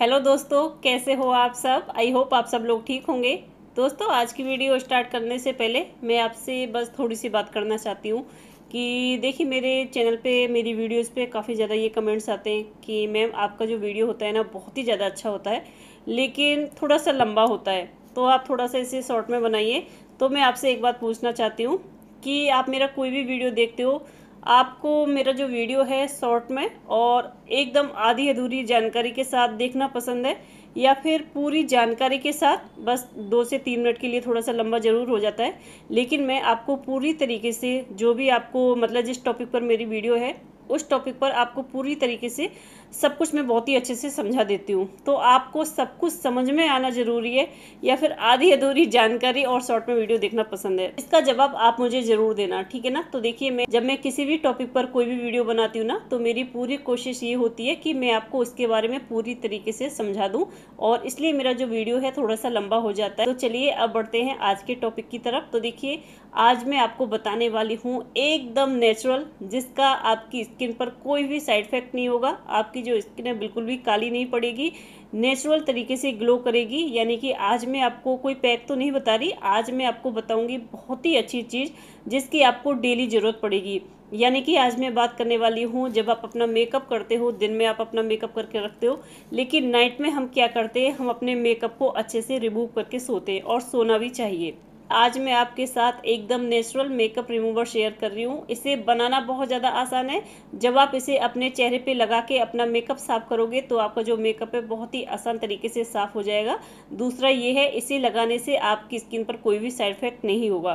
hello दोस्तों कैसे हो आप सब आई होप आप सब लोग ठीक होंगे दोस्तों आज की वीडियो स्टार्ट करने से पहले मैं आपसे बस थोड़ी सी बात करना चाहती हूँ कि देखिए मेरे चैनल पे मेरी वीडियोस पे काफ़ी ज़्यादा ये कमेंट्स आते हैं कि मैम आपका जो वीडियो होता है ना बहुत ही ज़्यादा अच्छा होता है लेकिन थोड़ा सा लंबा होता है तो आप थोड़ा सा इसे शॉर्ट में बनाइए तो मैं आपसे एक बात पूछना चाहती हूँ कि आप मेरा कोई भी वीडियो देखते हो आपको मेरा जो वीडियो है शॉर्ट में और एकदम आधी अधूरी जानकारी के साथ देखना पसंद है या फिर पूरी जानकारी के साथ बस दो से तीन मिनट के लिए थोड़ा सा लंबा ज़रूर हो जाता है लेकिन मैं आपको पूरी तरीके से जो भी आपको मतलब जिस टॉपिक पर मेरी वीडियो है उस टॉपिक पर आपको पूरी तरीके से सब कुछ मैं बहुत ही अच्छे से समझा देती हूँ तो आपको सब कुछ समझ में आना ज़रूरी है या फिर आधी अधूरी जानकारी और शॉर्ट में वीडियो देखना पसंद है इसका जवाब आप मुझे ज़रूर देना ठीक है ना तो देखिए मैं जब मैं किसी भी टॉपिक पर कोई भी वीडियो बनाती हूँ ना तो मेरी पूरी कोशिश ये होती है कि मैं आपको उसके बारे में पूरी तरीके से समझा दूँ और इसलिए मेरा जो वीडियो है थोड़ा सा लंबा हो जाता है तो चलिए अब बढ़ते हैं आज के टॉपिक की तरफ तो देखिए आज मैं आपको बताने वाली हूँ एकदम नेचुरल जिसका आपकी स्किन पर कोई भी साइड इफेक्ट नहीं होगा आपकी जो स्किन है बिल्कुल भी काली नहीं पड़ेगी नेचुरल तरीके से ग्लो करेगी यानी कि आज मैं आपको कोई पैक तो नहीं बता रही आज मैं आपको बताऊंगी बहुत ही अच्छी चीज़ जिसकी आपको डेली ज़रूरत पड़ेगी यानी कि आज मैं बात करने वाली हूँ जब आप अपना मेकअप करते हो दिन में आप अपना मेकअप करके रखते हो लेकिन नाइट में हम क्या करते हैं हम अपने मेकअप को अच्छे से रिमूव करके सोते हैं और सोना भी चाहिए आज मैं आपके साथ एकदम नेचुरल मेकअप रिमूवर शेयर कर रही हूँ इसे बनाना बहुत ज़्यादा आसान है जब आप इसे अपने चेहरे पे लगा के अपना मेकअप साफ करोगे तो आपका जो मेकअप है बहुत ही आसान तरीके से साफ हो जाएगा दूसरा ये है इसे लगाने से आपकी स्किन पर कोई भी साइड इफेक्ट नहीं होगा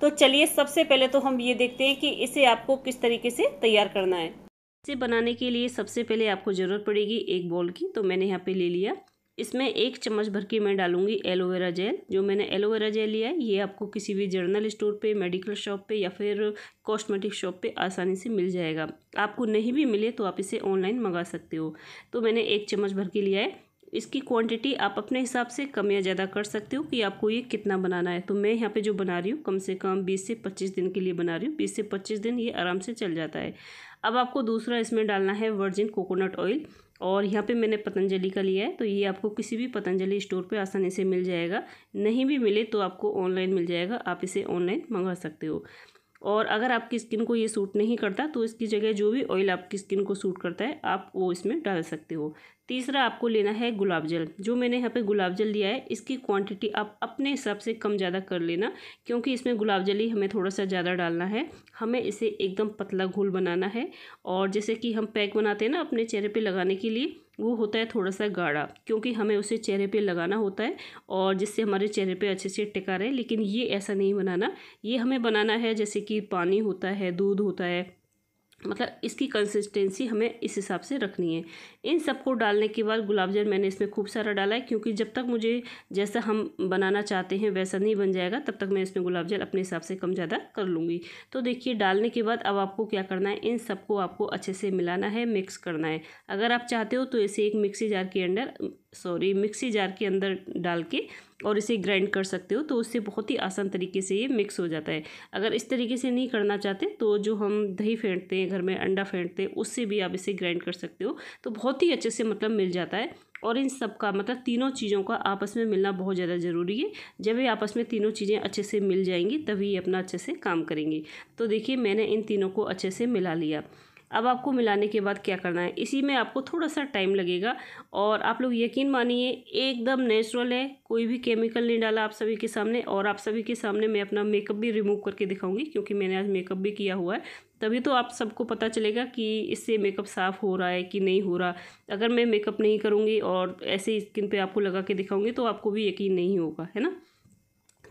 तो चलिए सबसे पहले तो हम ये देखते हैं कि इसे आपको किस तरीके से तैयार करना है इसे बनाने के लिए सबसे पहले आपको ज़रूरत पड़ेगी एक बॉल की तो मैंने यहाँ पे ले लिया इसमें एक चम्मच भर के मैं डालूंगी एलोवेरा जेल जो मैंने एलोवेरा जेल लिया है ये आपको किसी भी जर्नल स्टोर पे मेडिकल शॉप पे या फिर कॉस्मेटिक शॉप पे आसानी से मिल जाएगा आपको नहीं भी मिले तो आप इसे ऑनलाइन मंगा सकते हो तो मैंने एक चम्मच भर के लिया है इसकी क्वांटिटी आप अपने हिसाब से कम या ज़्यादा कर सकते हो कि आपको ये कितना बनाना है तो मैं यहाँ पे जो बना रही हूँ कम से कम बीस से पच्चीस दिन के लिए बना रही हूँ बीस से पच्चीस दिन ये आराम से चल जाता है अब आपको दूसरा इसमें डालना है वर्जिन कोकोनट ऑयल और यहाँ पे मैंने पतंजलि का लिया है तो ये आपको किसी भी पतंजलि स्टोर पे आसानी से मिल जाएगा नहीं भी मिले तो आपको ऑनलाइन मिल जाएगा आप इसे ऑनलाइन मंगा सकते हो और अगर आपकी स्किन को ये सूट नहीं करता तो इसकी जगह जो भी ऑयल आपकी स्किन को सूट करता है आप वो इसमें डाल सकते हो तीसरा आपको लेना है गुलाब जल जो मैंने यहाँ पे गुलाब जल लिया है इसकी क्वांटिटी आप अपने हिसाब से कम ज़्यादा कर लेना क्योंकि इसमें गुलाब जल ही हमें थोड़ा सा ज़्यादा डालना है हमें इसे एकदम पतला घोल बनाना है और जैसे कि हम पैक बनाते हैं ना अपने चेहरे पर लगाने के लिए वो होता है थोड़ा सा गाढ़ा क्योंकि हमें उसे चेहरे पे लगाना होता है और जिससे हमारे चेहरे पे अच्छे से टिका रहे लेकिन ये ऐसा नहीं बनाना ये हमें बनाना है जैसे कि पानी होता है दूध होता है मतलब इसकी कंसिस्टेंसी हमें इस हिसाब से रखनी है इन सबको डालने के बाद गुलाब जल मैंने इसमें खूब सारा डाला है क्योंकि जब तक मुझे जैसा हम बनाना चाहते हैं वैसा नहीं बन जाएगा तब तक मैं इसमें गुलाब जल अपने हिसाब से कम ज़्यादा कर लूँगी तो देखिए डालने के बाद अब आपको क्या करना है इन सबको आपको अच्छे से मिलाना है मिक्स करना है अगर आप चाहते हो तो इसे एक मिक्सी जार के अंडर सॉरी मिक्सी जार के अंदर डाल के और इसे ग्राइंड कर सकते हो तो उससे बहुत ही आसान तरीके से ये मिक्स हो जाता है अगर इस तरीके से नहीं करना चाहते तो जो हम दही फेंटते हैं घर में अंडा फेंटते हैं उससे भी आप इसे ग्राइंड कर सकते हो तो बहुत ही अच्छे से मतलब मिल जाता है और इन सब का मतलब तीनों चीज़ों का आपस में मिलना बहुत ज़्यादा ज़रूरी है जब ये आपस में तीनों चीज़ें अच्छे से मिल जाएंगी तभी ये अपना अच्छे से काम करेंगी तो देखिए मैंने इन तीनों को अच्छे से मिला लिया अब आपको मिलाने के बाद क्या करना है इसी में आपको थोड़ा सा टाइम लगेगा और आप लोग यकीन मानिए एकदम नेचुरल है कोई भी केमिकल नहीं डाला आप सभी के सामने और आप सभी के सामने मैं अपना मेकअप भी रिमूव करके दिखाऊंगी क्योंकि मैंने आज मेकअप भी किया हुआ है तभी तो आप सबको पता चलेगा कि इससे मेकअप साफ़ हो रहा है कि नहीं हो रहा अगर मैं मेकअप नहीं करूँगी और ऐसे स्किन पर आपको लगा के दिखाऊँगी तो आपको भी यकीन नहीं होगा है ना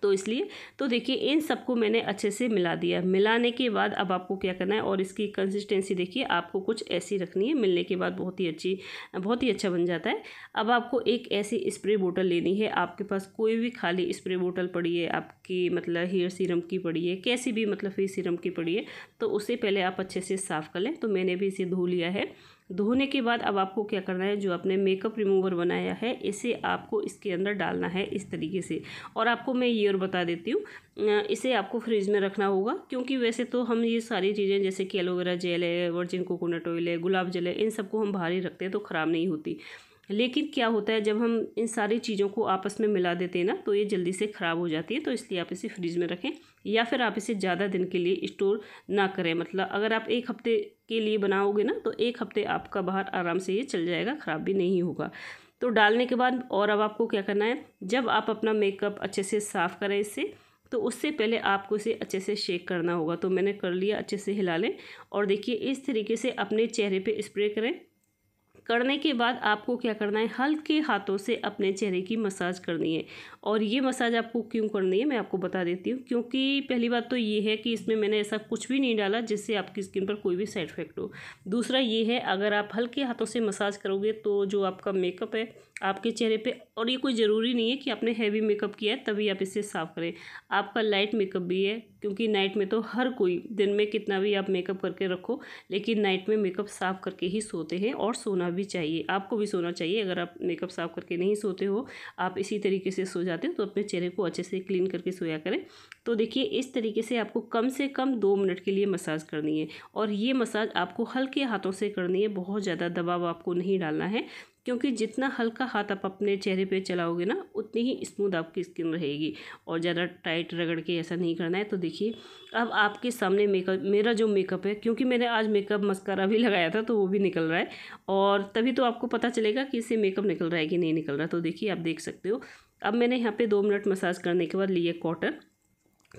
तो इसलिए तो देखिए इन सबको मैंने अच्छे से मिला दिया मिलाने के बाद अब आपको क्या करना है और इसकी कंसिस्टेंसी देखिए आपको कुछ ऐसी रखनी है मिलने के बाद बहुत ही अच्छी बहुत ही अच्छा बन जाता है अब आपको एक ऐसी स्प्रे बोटल लेनी है आपके पास कोई भी खाली स्प्रे बोटल पड़ी है आपकी मतलब हेयर सीरम की पड़ी है कैसी भी मतलब फेस सीरम की पड़ी है तो उसे पहले आप अच्छे से साफ़ कर लें तो मैंने भी इसे धो लिया है धोने के बाद अब आपको क्या करना है जो आपने मेकअप रिमूवर बनाया है इसे आपको इसके अंदर डालना है इस तरीके से और आपको मैं ये और बता देती हूँ इसे आपको फ्रिज में रखना होगा क्योंकि वैसे तो हम ये सारी चीज़ें जैसे कि एलोवेरा जेल है वर्जिन कोकोनट ऑयल है गुलाब जल है इन सबको हम बाहर ही रखते हैं तो ख़राब नहीं होती लेकिन क्या होता है जब हम इन सारी चीज़ों को आपस में मिला देते हैं ना तो ये जल्दी से ख़राब हो जाती है तो इसलिए आप इसे फ्रिज में रखें या फिर आप इसे ज़्यादा दिन के लिए स्टोर ना करें मतलब अगर आप एक हफ्ते के लिए बनाओगे ना तो एक हफ्ते आपका बाहर आराम से ये चल जाएगा ख़राब भी नहीं होगा तो डालने के बाद और अब आपको क्या करना है जब आप अपना मेकअप अच्छे से साफ़ करें इससे तो उससे पहले आपको इसे अच्छे से शेक करना होगा तो मैंने कर लिया अच्छे से हिला लें और देखिए इस तरीके से अपने चेहरे पे स्प्रे करें करने के बाद आपको क्या करना है हल्के हाथों से अपने चेहरे की मसाज करनी है और ये मसाज आपको क्यों करनी है मैं आपको बता देती हूँ क्योंकि पहली बात तो ये है कि इसमें मैंने ऐसा कुछ भी नहीं डाला जिससे आपकी स्किन पर कोई भी साइड इफेक्ट हो दूसरा ये है अगर आप हल्के हाथों से मसाज करोगे तो जो आपका मेकअप है आपके चेहरे पे और ये कोई ज़रूरी नहीं है कि आपने हैवी मेकअप किया है तभी आप इसे साफ़ करें आपका लाइट मेकअप भी है क्योंकि नाइट में तो हर कोई दिन में कितना भी आप मेकअप करके रखो लेकिन नाइट में मेकअप साफ करके ही सोते हैं और सोना भी चाहिए आपको भी सोना चाहिए अगर आप मेकअप साफ करके नहीं सोते हो आप इसी तरीके से सो जाते हो तो अपने चेहरे को अच्छे से क्लीन करके सोया करें तो देखिए इस तरीके से आपको कम से कम दो मिनट के लिए मसाज करनी है और ये मसाज आपको हल्के हाथों से करनी है बहुत ज़्यादा दबाव आपको नहीं डालना है क्योंकि जितना हल्का हाथ आप अपने चेहरे पे चलाओगे ना उतनी ही स्मूथ आपकी स्किन रहेगी और ज़्यादा टाइट रगड़ के ऐसा नहीं करना है तो देखिए अब आपके सामने मेकअप मेरा जो मेकअप है क्योंकि मैंने आज मेकअप मस्कारा भी लगाया था तो वो भी निकल रहा है और तभी तो आपको पता चलेगा कि इससे मेकअप निकल रहा है कि नहीं निकल रहा तो देखिए आप देख सकते हो अब मैंने यहाँ पर दो मिनट मसाज करने के बाद लिया कॉटन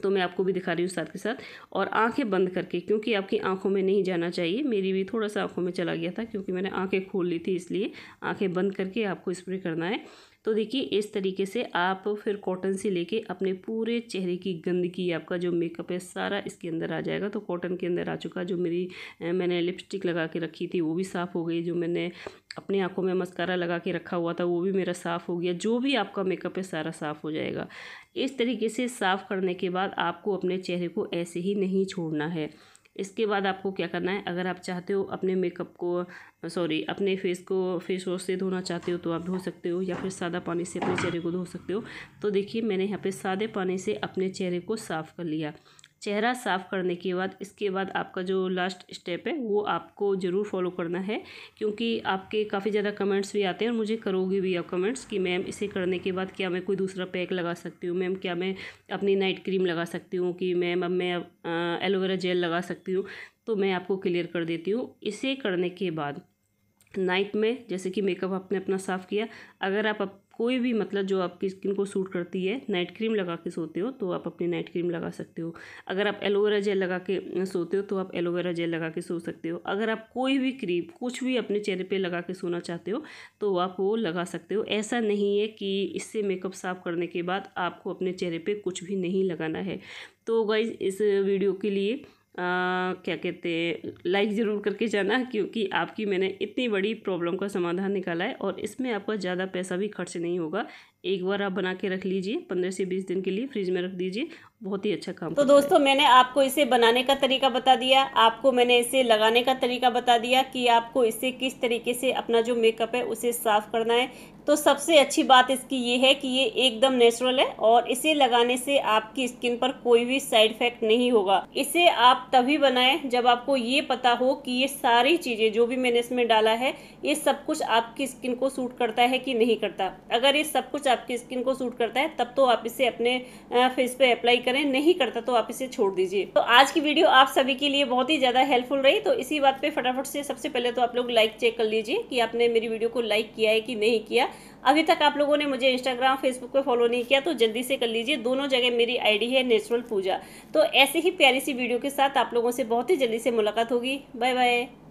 तो मैं आपको भी दिखा रही हूँ साथ के साथ और आंखें बंद करके क्योंकि आपकी आंखों में नहीं जाना चाहिए मेरी भी थोड़ा सा आंखों में चला गया था क्योंकि मैंने आंखें खोल ली थी इसलिए आंखें बंद करके आपको स्प्रे करना है तो देखिए इस तरीके से आप फिर कॉटन से लेके अपने पूरे चेहरे की गंदगी आपका जो मेकअप है सारा इसके अंदर आ जाएगा तो कॉटन के अंदर आ चुका जो मेरी मैंने लिपस्टिक लगा के रखी थी वो भी साफ़ हो गई जो मैंने अपनी आंखों में मस्कारा लगा के रखा हुआ था वो भी मेरा साफ़ हो गया जो भी आपका मेकअप है सारा साफ़ हो जाएगा इस तरीके से साफ़ करने के बाद आपको अपने चेहरे को ऐसे ही नहीं छोड़ना है इसके बाद आपको क्या करना है अगर आप चाहते हो अपने मेकअप को सॉरी अपने फेस को फेस वॉश से धोना चाहते हो तो आप धो सकते हो या फिर सादा पानी से अपने चेहरे को धो सकते हो तो देखिए मैंने यहाँ पे सादे पानी से अपने चेहरे को साफ़ कर लिया चेहरा साफ़ करने के बाद इसके बाद आपका जो लास्ट स्टेप है वो आपको ज़रूर फॉलो करना है क्योंकि आपके काफ़ी ज़्यादा कमेंट्स भी आते हैं और मुझे करोगे भी आप कमेंट्स कि मैम इसे करने के बाद क्या मैं कोई दूसरा पैक लगा सकती हूँ मैम क्या मैं अपनी नाइट क्रीम लगा सकती हूँ कि मैम अब मैं एलोवेरा जेल लगा सकती हूँ तो मैं आपको क्लियर कर देती हूँ इसे करने के बाद नाइट में जैसे कि मेकअप आपने अपना साफ़ किया अगर आप कोई भी मतलब जो आपकी स्किन को सूट करती है नाइट क्रीम लगा के सोते हो तो आप अपनी नाइट क्रीम लगा सकते हो अगर आप एलोवेरा जेल लगा के सोते हो तो आप एलोवेरा जेल लगा के सो सकते हो अगर आप कोई भी क्रीम कुछ भी अपने चेहरे पे लगा के सोना चाहते हो तो आप वो लगा सकते हो ऐसा नहीं है कि इससे मेकअप साफ करने के बाद आपको अपने चेहरे पर कुछ भी नहीं लगाना है तो गाइज इस वीडियो के लिए क्या कहते हैं लाइक ज़रूर करके जाना क्योंकि आपकी मैंने इतनी बड़ी प्रॉब्लम का समाधान निकाला है और इसमें आपका ज़्यादा पैसा भी खर्च नहीं होगा एक बार आप बना के रख लीजिए पंद्रह से बीस दिन के लिए फ्रिज में रख दीजिए बहुत ही अच्छा काम तो दोस्तों मैंने आपको इसे बनाने का तरीका बता दिया आपको मैंने इसे लगाने का तरीका बता दिया कि आपको इसे किस तरीके से अपना जो मेकअप है उसे साफ़ करना है तो सबसे अच्छी बात इसकी ये है कि ये एकदम नेचुरल है और इसे लगाने से आपकी स्किन पर कोई भी साइड इफेक्ट नहीं होगा इसे आप तभी बनाए जब आपको ये पता हो कि ये सारी चीज़ें जो भी मैंने इसमें डाला है ये सब कुछ आपकी स्किन को सूट करता है कि नहीं करता अगर ये सब कुछ आपकी स्किन को सूट करता है तब तो आप इसे अपने फेस पे अप्लाई करें नहीं करता तो आप इसे छोड़ दीजिए तो आज की वीडियो आप सभी के लिए बहुत ही ज़्यादा हेल्पफुल रही तो इसी बात पे फटाफट से सबसे पहले तो आप लोग लाइक चेक कर लीजिए कि आपने मेरी वीडियो को लाइक किया है कि नहीं किया अभी तक आप लोगों ने मुझे इंस्टाग्राम फेसबुक पे फॉलो नहीं किया तो जल्दी से कर लीजिए दोनों जगह मेरी आईडी है नेचुरल पूजा तो ऐसे ही प्यारी सी वीडियो के साथ आप लोगों से बहुत ही जल्दी से मुलाकात होगी बाय बाय